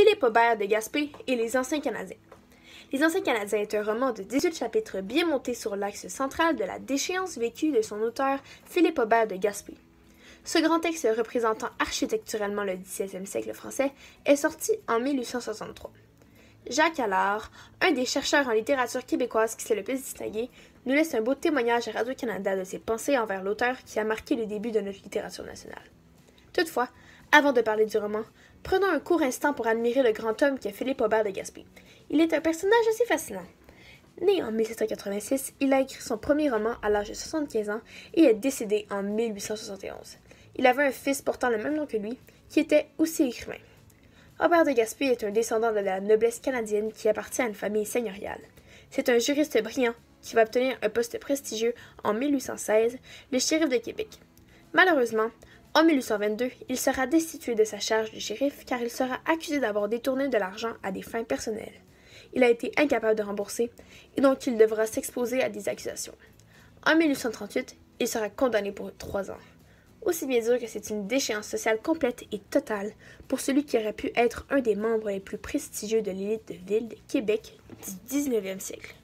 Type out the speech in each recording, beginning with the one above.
Philippe Aubert de Gaspé et les Anciens Canadiens. Les Anciens Canadiens est un roman de 18 chapitres bien monté sur l'axe central de la déchéance vécue de son auteur Philippe Aubert de Gaspé. Ce grand texte représentant architecturalement le 17 siècle français est sorti en 1863. Jacques Allard, un des chercheurs en littérature québécoise qui s'est le plus distingué, nous laisse un beau témoignage à Radio-Canada de ses pensées envers l'auteur qui a marqué le début de notre littérature nationale. Toutefois, avant de parler du roman, prenons un court instant pour admirer le grand homme qui est Philippe Aubert de Gaspé. Il est un personnage assez fascinant. Né en 1786, il a écrit son premier roman à l'âge de 75 ans et est décédé en 1871. Il avait un fils portant le même nom que lui, qui était aussi écrivain. Robert de Gaspé est un descendant de la noblesse canadienne qui appartient à une famille seigneuriale. C'est un juriste brillant qui va obtenir un poste prestigieux en 1816, le shérif de Québec. Malheureusement, en 1822, il sera destitué de sa charge de shérif car il sera accusé d'avoir détourné de l'argent à des fins personnelles. Il a été incapable de rembourser et donc il devra s'exposer à des accusations. En 1838, il sera condamné pour trois ans. Aussi bien dire que c'est une déchéance sociale complète et totale pour celui qui aurait pu être un des membres les plus prestigieux de l'élite de ville de Québec du 19e siècle.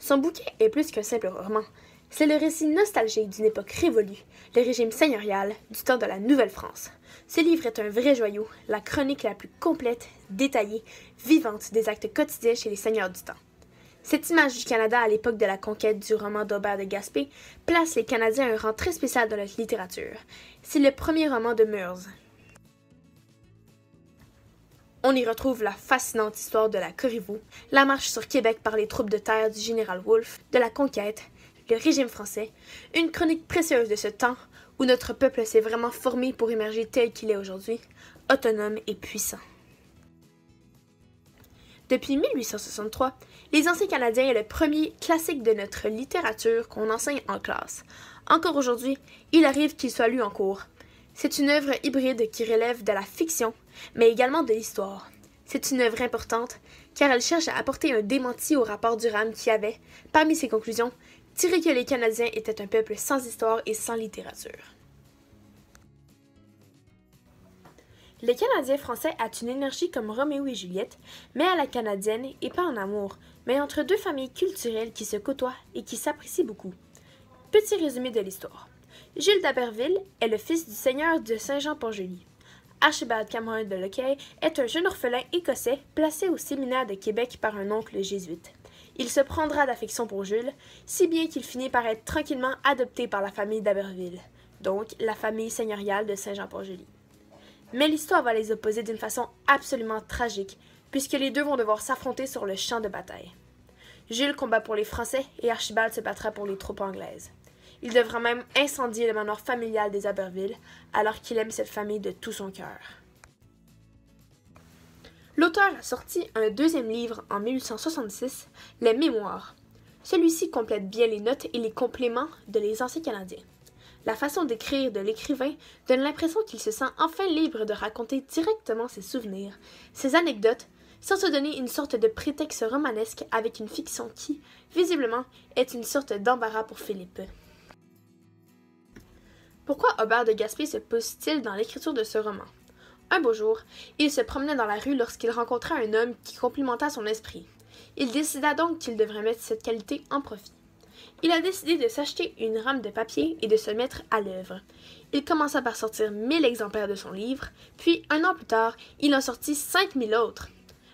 Son bouquet est plus qu'un simple roman, c'est le récit nostalgique d'une époque révolue, le régime seigneurial du temps de la Nouvelle-France. Ce livre est un vrai joyau, la chronique la plus complète, détaillée, vivante des actes quotidiens chez les seigneurs du temps. Cette image du Canada à l'époque de la conquête du roman d'Aubert de Gaspé place les Canadiens à un rang très spécial dans la littérature. C'est le premier roman de Meurs. On y retrouve la fascinante histoire de la Corriveau, la marche sur Québec par les troupes de terre du général Wolfe, de la conquête, le régime français, une chronique précieuse de ce temps où notre peuple s'est vraiment formé pour émerger tel qu'il est aujourd'hui, autonome et puissant. Depuis 1863, Les Anciens Canadiens est le premier classique de notre littérature qu'on enseigne en classe. Encore aujourd'hui, il arrive qu'il soit lu en cours. C'est une œuvre hybride qui relève de la fiction, mais également de l'histoire. C'est une œuvre importante car elle cherche à apporter un démenti au rapport Durham qui avait, parmi ses conclusions, Tirer que les Canadiens étaient un peuple sans histoire et sans littérature. Les Canadiens français a une énergie comme Roméo et Juliette, mais à la canadienne et pas en amour, mais entre deux familles culturelles qui se côtoient et qui s'apprécient beaucoup. Petit résumé de l'histoire. Gilles d'Aberville est le fils du seigneur de saint jean pont joli Archibald Cameron de Lockey est un jeune orphelin écossais placé au séminaire de Québec par un oncle jésuite il se prendra d'affection pour Jules, si bien qu'il finit par être tranquillement adopté par la famille d'Aberville, donc la famille seigneuriale de Saint-Jean-Port-Joli. Mais l'histoire va les opposer d'une façon absolument tragique, puisque les deux vont devoir s'affronter sur le champ de bataille. Jules combat pour les Français et Archibald se battra pour les troupes anglaises. Il devra même incendier le manoir familial des Aberville, alors qu'il aime cette famille de tout son cœur. L'auteur a sorti un deuxième livre en 1866, Les Mémoires. Celui-ci complète bien les notes et les compléments de les anciens Canadiens. La façon d'écrire de l'écrivain donne l'impression qu'il se sent enfin libre de raconter directement ses souvenirs, ses anecdotes, sans se donner une sorte de prétexte romanesque avec une fiction qui, visiblement, est une sorte d'embarras pour Philippe. Pourquoi Aubert de Gaspé se pose t il dans l'écriture de ce roman un beau jour, il se promenait dans la rue lorsqu'il rencontra un homme qui complimenta son esprit. Il décida donc qu'il devrait mettre cette qualité en profit. Il a décidé de s'acheter une rame de papier et de se mettre à l'œuvre. Il commença par sortir 1000 exemplaires de son livre, puis un an plus tard, il en sortit 5000 autres.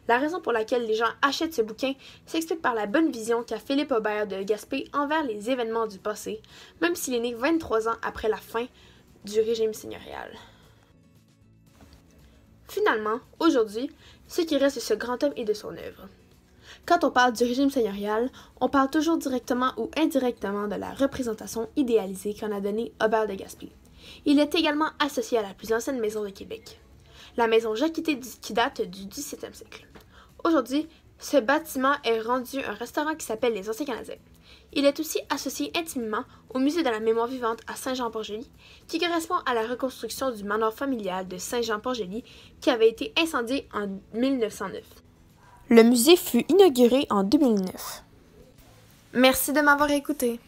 La raison pour laquelle les gens achètent ce bouquin s'explique par la bonne vision qu'a Philippe Aubert de Gaspé envers les événements du passé, même s'il est né 23 ans après la fin du régime seigneurial. Finalement, aujourd'hui, ce qui reste de ce grand homme et de son œuvre. Quand on parle du régime seigneurial, on parle toujours directement ou indirectement de la représentation idéalisée qu'en a donnée Aubert de Gaspé. Il est également associé à la plus ancienne maison de Québec, la maison Jacquité qui date du 17e siècle. Aujourd'hui, ce bâtiment est rendu un restaurant qui s'appelle les Anciens Canadiens. Il est aussi associé intimement au Musée de la mémoire vivante à saint jean port qui correspond à la reconstruction du manoir familial de saint jean port qui avait été incendié en 1909. Le musée fut inauguré en 2009. Merci de m'avoir écouté.